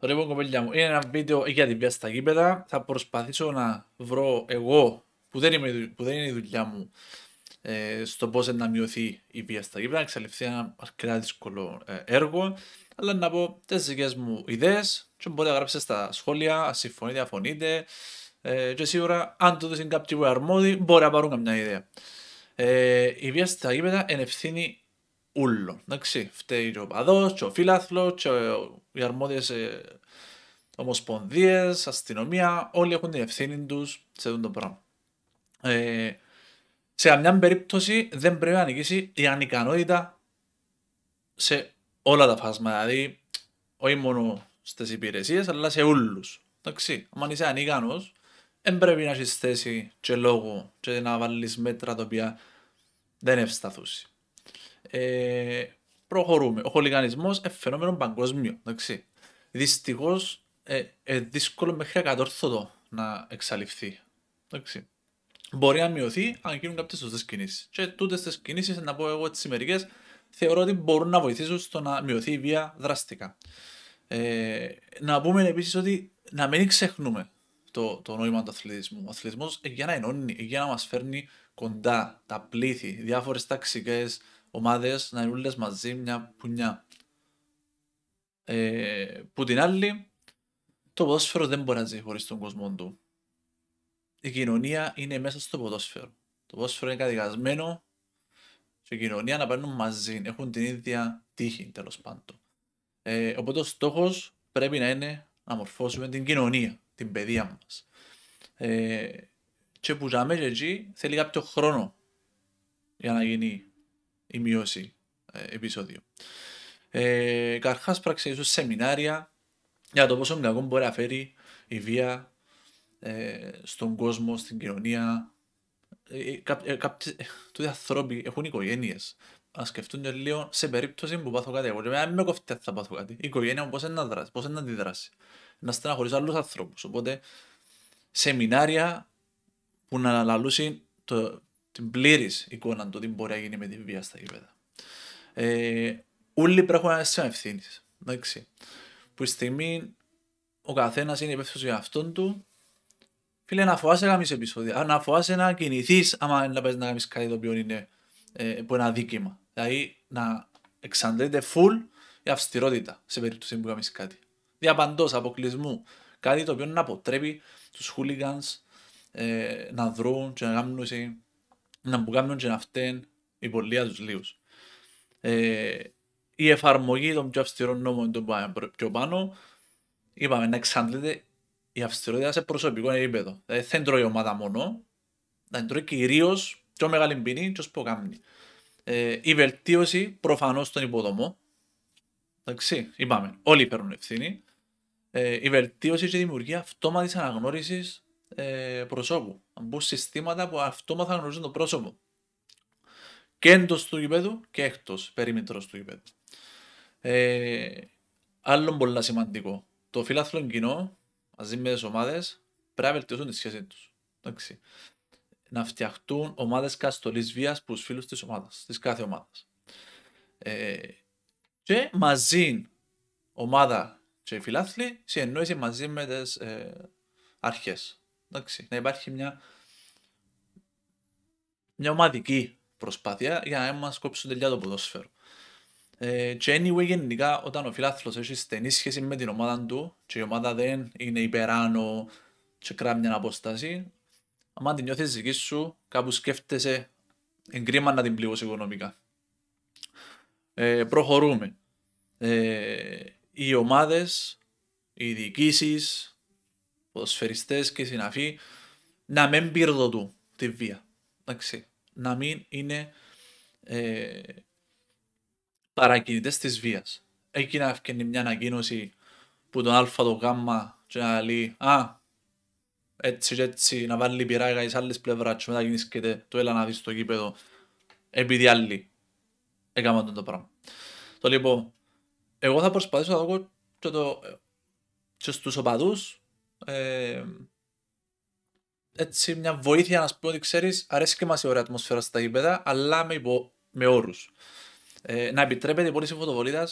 Λοιπόν κοπέλια μου, είναι ένα βίντεο για την στα γήπεδα. Θα προσπαθήσω να βρω εγώ, που δεν, είμαι, που δεν είναι η δουλειά μου, ε, στο πώς να μειωθεί η βία στα γήπεδα. Εξαλειφθεί ένα αρκετά δύσκολο ε, έργο. Αλλά να πω τι δικές μου ιδέες, και μπορείτε να γράψετε στα σχόλια, αν συμφωνείτε, αφωνείτε. Ε, και σίγουρα, αν το δει κάποιοι που αρμόδιοι, μπορεί να πάρουν καμιά ιδέα. Ε, η βία στα γήπεδα είναι ευθύνη ούλο. Εντάξει, φταίει και ο παδός, και ο φίλαθλος, και οι αρμόδιες ομοσπονδίες, αστυνομία, όλοι έχουν την ευθύνη τους σε αυτό το πράγμα. Ε, σε καμιά περίπτωση δεν πρέπει να ανοίξει η ανικανότητα σε όλα τα φάσματα. Δηλαδή, όχι μόνο στις υπηρεσίες, αλλά σε όλους. Εντάξει, αν είσαι ανίκανος, δεν πρέπει να έχεις θέση και λόγο και να βάλεις μέτρα τα οποία δεν ευσταθούσει. Ε, προχωρούμε. Ο χολιγανισμός είναι φαινόμενο παγκόσμιο. Δυστυχώς ε, ε, δύσκολο μέχρι ακατόρθωτο να εξαλειφθεί. Εντάξει. Μπορεί να μειωθεί αν γίνουν κάποιες σωστές κινήσεις. Και τούτες τις κινήσεις, να πω εγώ τις μερικέ, θεωρώ ότι μπορούν να βοηθήσουν στο να μειωθεί η βία δραστικά. Ε, να πούμε επίσης ότι να μην ξεχνούμε το, το νόημα του αθλητισμού. Ο αθλητισμός για να ενώνει, για να μας φέρνει κοντά τα πλήθη, διάφορες ταξικές, ομάδες να είναι όλες μαζί μια πουνιά. Ε, που την άλλη, το ποδόσφαιρο δεν μπορεί να ζει χωρίς τον κόσμο του. Η κοινωνία είναι μέσα στο ποδόσφαιρο. Το ποδόσφαιρο είναι κατηγασμένο και η κοινωνία να παίρνουν μαζί, έχουν την ίδια τύχη τέλος πάντων. Ε, οπότε ο στόχος πρέπει να είναι να μορφώσουμε την κοινωνία, την παιδεία μας. Ε, και που θέλει κάποιο χρόνο για να γίνει η μειώση επεισόδιο. Ε, ε Καρχά, ίσω σεμινάρια για το πόσο κακό μπορεί να φέρει η βία ε, στον κόσμο, στην κοινωνία. Ε, κά, ε, κάποιοι ε, ε, ανθρώποι έχουν οικογένειες. Ας σκεφτούν και λίγο σε περίπτωση που πάθω κάτι. Εγώ δεν με κοφτεί θα πάθω κάτι. Η οικογένεια μου πώς να δράσει, πώς να αντιδράσει. Να στεναχωρήσει άλλους ανθρώπους. Οπότε σεμινάρια που να αναλύσει το την πλήρης εικόνα του τι μπορεί να γίνει με τη βία στα γήπεδα. Ε, όλοι πρέπει να έχουν ευθύνη. Που η στιγμή ο καθένας είναι υπεύθυνος για αυτόν του. Φίλε, να φοβάσαι να κάνεις επεισόδια. Να φοβάσαι να κινηθείς, άμα να πας να κάνεις κάτι το οποίο είναι ε, από ένα δίκημα. Δηλαδή να εξαντλείται full η αυστηρότητα σε περίπτωση που κάνεις κάτι. Διαπαντός, αποκλεισμού. Κάτι το οποίο να αποτρέπει τους χούλιγκαν ε, να δρούν και να κάνουν να που κάνουν και να φταίνουν η πολλοί τους λίους. Ε, η εφαρμογή των πιο αυστηρών νόμων το πιο πάνω. Είπαμε να εξαντλείται η αυστηρότητα σε προσωπικό επίπεδο. Δηλαδή δεν τρώει η ομάδα μόνο, την τρώει κυρίως πιο μεγάλη ποινή και ως κάνει. Ε, η βελτίωση προφανώς στον υποδόμο. Εντάξει, είπαμε, όλοι παίρνουν ευθύνη. Ε, η βελτίωση και η δημιουργία αυτόματης αναγνώρισης ε, προσώπου να μπουν συστήματα που αυτόματα γνωρίζουν το πρόσωπο. Και εντός του γηπέδου και εκτός περίμετρο του γηπέδου. Ε, άλλο πολύ σημαντικό. Το φιλάθλο κοινό μαζί με τις ομάδες πρέπει να βελτιώσουν τη σχέση τους. Να φτιαχτούν ομάδες καστολής βίας από τους φίλους της ομάδας, της κάθε ομάδας. Ε, και μαζί ομάδα και φιλάθλοι συνεννόηση μαζί με τις ε, αρχές. Εντάξει, να υπάρχει μια, μια ομαδική προσπάθεια για να μας κόψουν τελειά το ποδόσφαιρο. Ε, και anyway, γενικά, όταν ο φιλάθλος έχει στενή σχέση με την ομάδα του και η ομάδα δεν είναι υπεράνω και κράμει μια απόσταση, άμα την νιώθεις δική σου, κάπου σκέφτεσαι εγκρίμα να την πληγώσεις οικονομικά. Ε, προχωρούμε. Ε, οι ομάδες οι διοικήσεις, ποδοσφαιριστές και συναφή να μην πυροδοτούν τη βία. Εντάξει. Να μην είναι ε, παρακινητές της βίας. Έχει να μια ανακοίνωση που τον α το γ και να λέει «Α, έτσι και έτσι να βάλει πυράγα εις άλλες πλευράς και μετά γίνησκεται το έλα να δεις στο κήπεδο επειδή άλλοι έκαναν το πράγμα». Το λοιπόν, εγώ θα προσπαθήσω να δω και, το, και στους οπαδούς ε, έτσι μια βοήθεια να σου πω ότι ξέρεις, αρέσει και μας η ωραία ατμόσφαιρα στα γήπεδα αλλά με, υπο, με όρους. Ε, να επιτρέπεται η πώληση φωτοβολίδας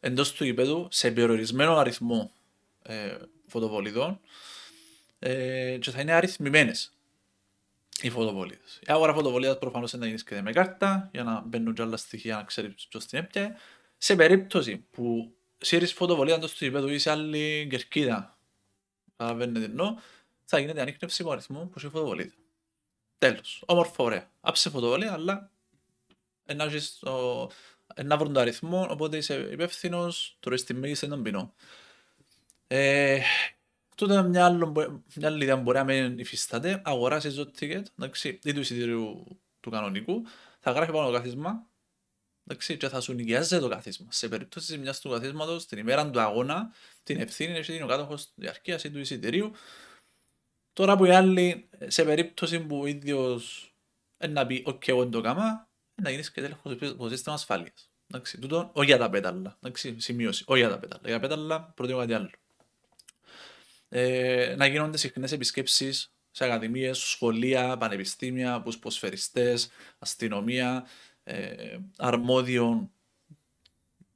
εντός του γήπεδου σε περιορισμένο αριθμό ε, φωτοβολιδών ε, και θα είναι αριθμημένες οι φωτοβολίδες. Η ε, αγορά φωτοβολίδας προφανώς δεν γίνεις και με κάρτα για να μπαίνουν και άλλα στοιχεία να ξέρεις ποιος την έπια. Σε περίπτωση που σύρεις φωτοβολίδα εντός του γήπεδου ή σε άλλη κερκίδα καταλαβαίνετε εννοώ, θα γίνεται ανείχνευση του αριθμό που σε φωτοβολείται. Τέλος. Όμορφο, ωραία. Άψε φωτοβολία, αλλά ένα το... να βρουν τον αριθμό, οπότε είσαι υπεύθυνος, τρώει τη μέγιστη έναν ποινό. Ε, Τότε μια, άλλο, μια άλλη ιδέα μπορεί να μην υφιστάται, αγοράσει το ticket, εντάξει, ή του εισιτήριου του κανονικού, θα γράφει πάνω το κάθισμα, Εντάξει, και θα σου νοικιάζει το καθίσμα. Σε περίπτωση τη μιας του καθίσματος, την ημέρα του αγώνα, την ευθύνη είναι ο κάτοχος διαρκείας ή του εισιτηρίου. Τώρα που οι άλλοι, σε περίπτωση που ο ίδιος να πει: Οκ, εγώ το κάμα, ε, να γίνεις και τέλος το σύστημα ασφάλειας. Εντάξει, τούτο, όχι για τα πέταλα. Εντάξει, σημείωση, όχι για τα πέταλα. Για τα πέταλα προτείνω κάτι άλλο. Ε, να γίνονται συχνές επισκέψεις σε ακαδημίες, σχολεία, πανεπιστήμια, από ποσφαιριστέ, αστυνομία, ε, αρμόδιων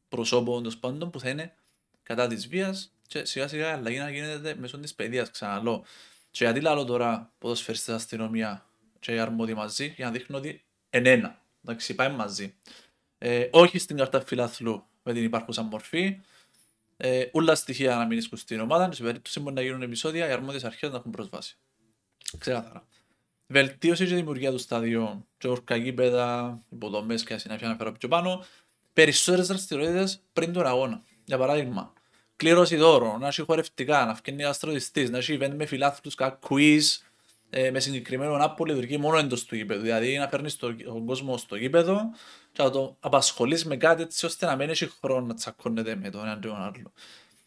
προσώπων των πάντων που θα είναι κατά της βίας και σιγά σιγά αλλαγή να γίνεται μέσω της παιδείας. Ξαναλώ. Και γιατί λέω τώρα την αστυνομία και οι αρμόδιοι μαζί, για να δείχνουν ότι εν ένα. Εντάξει, πάει μαζί. Ε, όχι στην καρτά φιλαθλού με την υπάρχουσα μορφή. Ε, ούλα στοιχεία να μην στην ομάδα. σε περίπτωση μπορεί να γίνουν επεισόδια, οι αρμόδιες αρχές να έχουν πρόσβαση. Ξεκάθαρα. Βελτίωση και δημιουργία του σταδιού. Και ορκά γήπεδα, υποδομές και ασυνάφια να φέρω πιο πάνω. Περισσότερες δραστηριότητες πριν τον αγώνα. Για παράδειγμα, κλήρωση δώρο, να έχει χορευτικά, να φτιάξει αστροδιστής, να έχει event με φιλάθλους, κάποια quiz, ε, με συγκεκριμένο να λειτουργεί μόνο εντός του γήπεδου. Δηλαδή να παίρνει τον κόσμο στο γήπεδο και να το απασχολείς με κάτι έτσι ώστε να μην έχει χρόνο να τσακώνεται με τον έναν τον άλλο.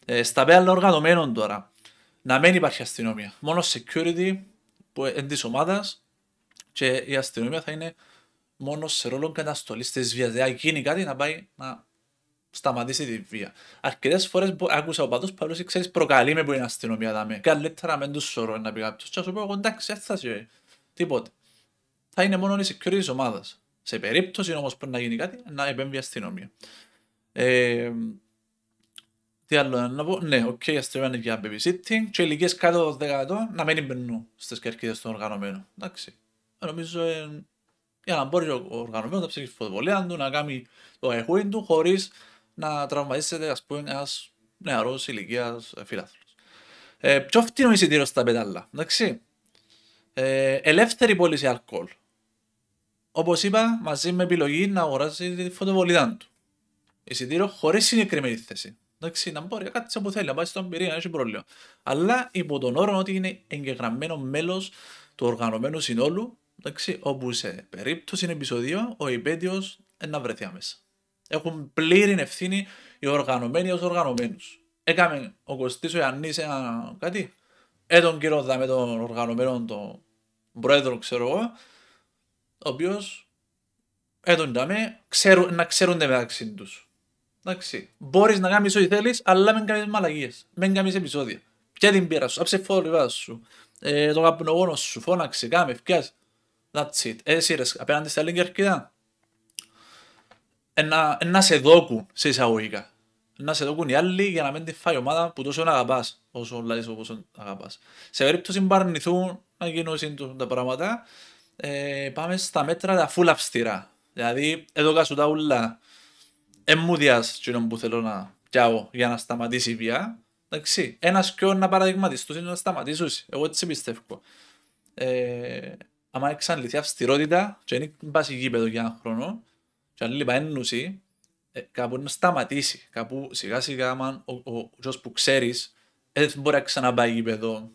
Ε, στα πέαλα οργανωμένων τώρα, να μην υπάρχει αστυνομία. Μόνο security που είναι της ομάδας και η αστυνομία θα είναι μόνος σε ρόλο καταστολής της βίας. Δηλαδή, γίνει κάτι να πάει να σταματήσει τη βία. Αρκετές φορές άκουσα ο που έλεγε: ξέρεις, προκαλεί με που είναι αστυνομία. Δάμε. Καλύτερα με του σωρό να πει κάποιος. Τι σου πω, εγώ εντάξει, έφτασε. Τίποτε. Θα είναι μόνο η security της ομάδας. Σε περίπτωση όμως που να γίνει κάτι, να επέμβει η αστυνομία. Ε, τι άλλο να πω, ναι, οκ, okay, είναι για babysitting και ηλικίες κάτω των 10 να μην μπαινούν στις κερκίδες των οργανωμένων. Εντάξει. Ε, νομίζω ε, για να μπορεί ο οργανωμένος να ψήξει φωτοβολία του, να κάνει το αιχούιν του χωρίς να τραυματίσεται ας πούμε ένας νεαρός ηλικίας φιλάθλος. Ε, ε πιο φτηνό εισιτήριος στα πετάλα. Εντάξει. Ε, ελεύθερη πώληση αλκοόλ. Όπως είπα, μαζί με επιλογή να αγοράσει τη φωτοβολίδα του. Εισιτήριο χωρίς συγκεκριμένη θέση. Εντάξει, να μπορεί κάτι σαν που θέλει, να πάει στον πυρήνα, έχει πρόβλημα. Αλλά υπό τον όρο ότι είναι εγγεγραμμένο μέλος του οργανωμένου συνόλου, εντάξει, όπου σε περίπτωση επεισοδίο, ο υπέτειο να βρεθεί άμεσα. Έχουν πλήρη ευθύνη οι οργανωμένοι ως οργανωμένους. Έκαμε ο Κωστής ο Ιαννή ένα κάτι. έτον ε, κύριο Δα με τον οργανωμένο, τον πρόεδρο, ξέρω εγώ, ο οποίος ε, τον δάμε, ξέρουν, να ξέρουν μεταξύ τους. Εντάξει. Μπορείς να κάνεις ό,τι θέλεις, αλλά μην κάνεις μαλαγίε. Μην κάνεις επεισόδια. Ποια την πείρα σου, άψε φόρμα σου. Ε, το καπνογόνος σου, φώναξε, κάμε, φτιάς. That's it. Έτσι ε, ρε, απέναντι στα λίγκια αρκετά. Ένα, ένα σε δοκούν σε εισαγωγικά. Να σε δόκουν οι άλλοι για να μην τη φάει ομάδα που τόσο αγαπάς, όσο λέει όπως αγαπάς. Σε περίπτωση που αρνηθούν να γίνουν τα πράγματα, ε, πάμε στα μέτρα τα φούλα αυστηρά. Δηλαδή, εδώ κάσου τα ούλα εμμούδιας κοινων που θέλω να πιάω για να σταματήσει η βία. Εντάξει, ένας και να παραδειγματιστούς είναι να σταματήσουν. Εγώ έτσι πιστεύω. Ε, άμα εξαντληθεί αυστηρότητα και είναι βάση γήπεδο για έναν χρόνο και αν λείπα ε, κάπου να σταματήσει. Κάπου σιγά σιγά, άμα ο, ο, ο που ξέρεις, ε, δεν μπορεί να ξαναπάει γήπεδο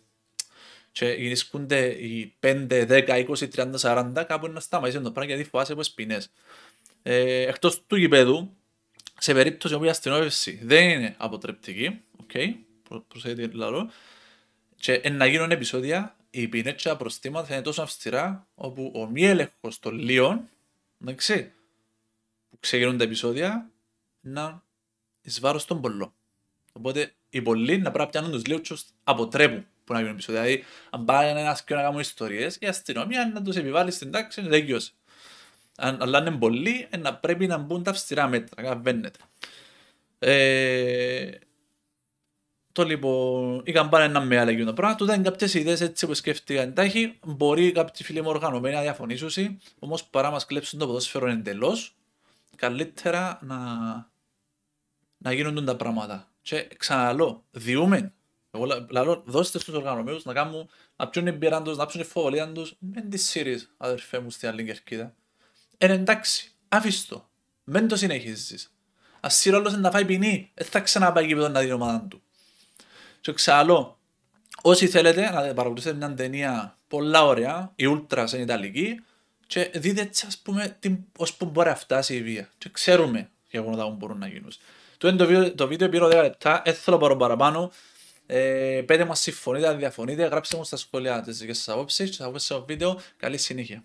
και γυρίσκονται οι 5, 10, 20, 30, 40, κάπου να σταματήσει το πράγμα γιατί φοβάσαι από σπινές. Ε, του γηπέδου, σε περίπτωση όπου η αστυνόμευση δεν είναι αποτρεπτική, okay, προσέγγιτε λαρό, και να γίνουν επεισόδια, οι ποινέτσια προσθήματα θα είναι τόσο αυστηρά, όπου ο μη έλεγχος των λίων, εντάξει, που ξεκινούν τα επεισόδια, να εισβάρω στον πολλό. Οπότε οι πολλοί να πρέπει να πιάνουν τους λίους τους αποτρέπουν που να γίνουν επεισόδια. Δηλαδή, αν πάει ένας και να κάνουν ιστορίες, η αστυνομία να τους επιβάλλει στην τάξη, δεν γιώσει αλλά είναι πολύ, ε, να πρέπει να μπουν τα αυστηρά μέτρα. καταλαβαίνετε. Ε, το λοιπόν, είχαν πάρει ένα μεγάλο εκείνο πράγμα. του είναι κάποιες ιδέες έτσι που σκέφτηκαν εντάχει, Μπορεί κάποιοι φίλοι μου οργανωμένοι να διαφωνήσουν, όμως παρά μας κλέψουν το ποδόσφαιρο εντελώς, καλύτερα να, να γίνονται τα πράγματα. Και ξαναλέω, διούμε. Εγώ λαλώ, δώστε στους οργανωμένους να κάνουν, να πιούν εμπειράν τους, να πιούν ευφοβολία τους. Μεν τη ΣΥΡΙΖ, αδερφέ μου, στη άλλη κερκίδα. Εν εντάξει, άφηστο. Μεν το συνεχίζεις. Ας σύρολος να φάει ποινή, δεν θα ξαναπάει και να δει ομάδα του. Και ξαλώ, όσοι θέλετε να παρακολουθήσετε μια ταινία πολλά ωραία, η ουλτρα σε Ιταλική, και δείτε έτσι ας πούμε την, που μπορεί να φτάσει η βία. Και ξέρουμε γεγονότα που μπορούν να γίνουν. Το, βίντεο, το βίντεο πήρε 10 λεπτά, δεν θέλω πάρω παραπάνω. Ε, πέτε μας συμφωνείτε, αν διαφωνείτε, γράψτε μου στα σχόλια τις δικές σας απόψεις και θα βγω σε βίντεο. Καλή συνέχεια.